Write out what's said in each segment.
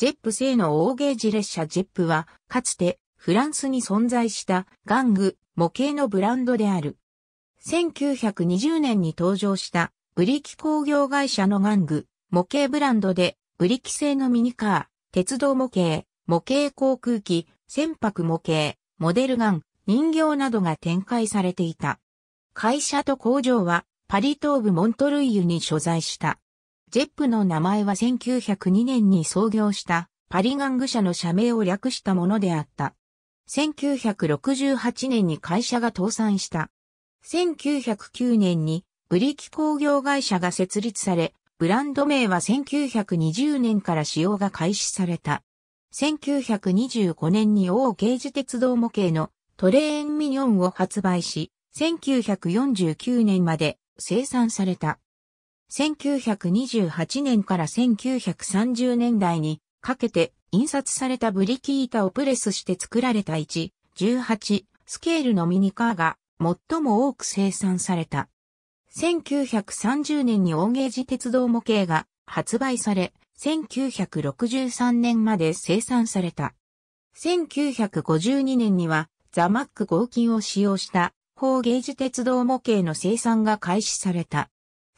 ジェップ製の大ゲージ列車ジェップは、かつてフランスに存在した玩具、模型のブランドである。1920年に登場したブリキ工業会社の玩具、模型ブランドで、ブリキ製のミニカー、鉄道模型、模型航空機、船舶模型、モデルガン、人形などが展開されていた。会社と工場はパリ東部モントルイユに所在した。ジェップの名前は1902年に創業したパリ玩具社の社名を略したものであった。1968年に会社が倒産した。1909年にブリキ工業会社が設立され、ブランド名は1920年から使用が開始された。1925年に大刑事鉄道模型のトレーンミニョンを発売し、1949年まで生産された。1928年から1930年代にかけて印刷されたブリキ板をプレスして作られた1、18スケールのミニカーが最も多く生産された。1930年に大ゲージ鉄道模型が発売され、1963年まで生産された。1952年にはザマック合金を使用した方ゲージ鉄道模型の生産が開始された。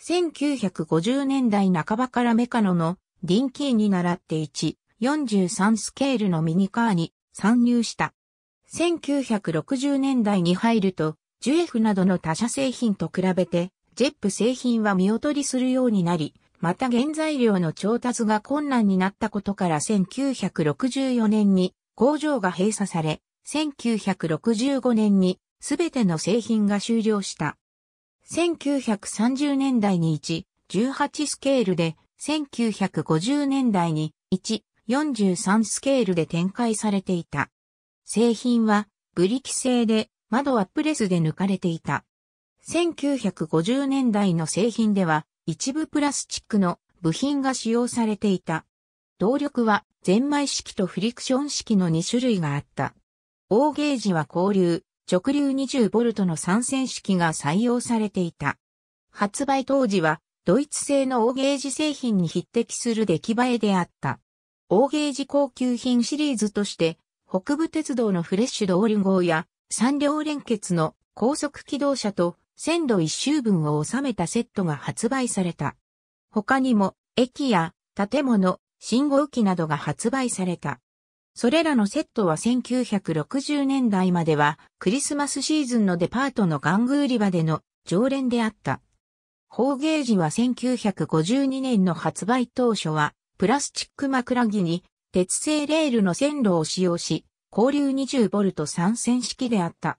1950年代半ばからメカノのディンキーに習って1、43スケールのミニカーに参入した。1960年代に入ると、ジュエフなどの他社製品と比べて、ジェップ製品は見劣りするようになり、また原材料の調達が困難になったことから1964年に工場が閉鎖され、1965年にすべての製品が終了した。1930年代に1、18スケールで、1950年代に1、43スケールで展開されていた。製品は、ブリキ製で、窓はプレスで抜かれていた。1950年代の製品では、一部プラスチックの部品が使用されていた。動力は、ゼンマイ式とフリクション式の2種類があった。大ゲージは交流、直流 20V の参戦式が採用されていた。発売当時は、ドイツ製の大ゲージ製品に匹敵する出来栄えであった。大ゲージ高級品シリーズとして、北部鉄道のフレッシュドール号や、三両連結の高速機動車と線路一周分を収めたセットが発売された。他にも、駅や建物、信号機などが発売された。それらのセットは1960年代まではクリスマスシーズンのデパートの玩具売り場での常連であった。ホーゲージは1952年の発売当初はプラスチック枕木に鉄製レールの線路を使用し、交流 20V3 戦式であった。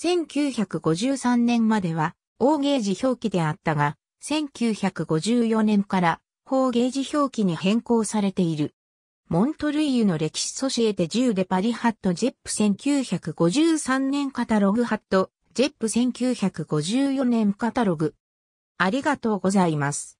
1953年までは、オーゲージ表記であったが、1954年から、ホーゲージ表記に変更されている。モントルイユの歴史ソシエテ10でパリハットジェップ1953年カタログハットジェップ1954年カタログ。ありがとうございます。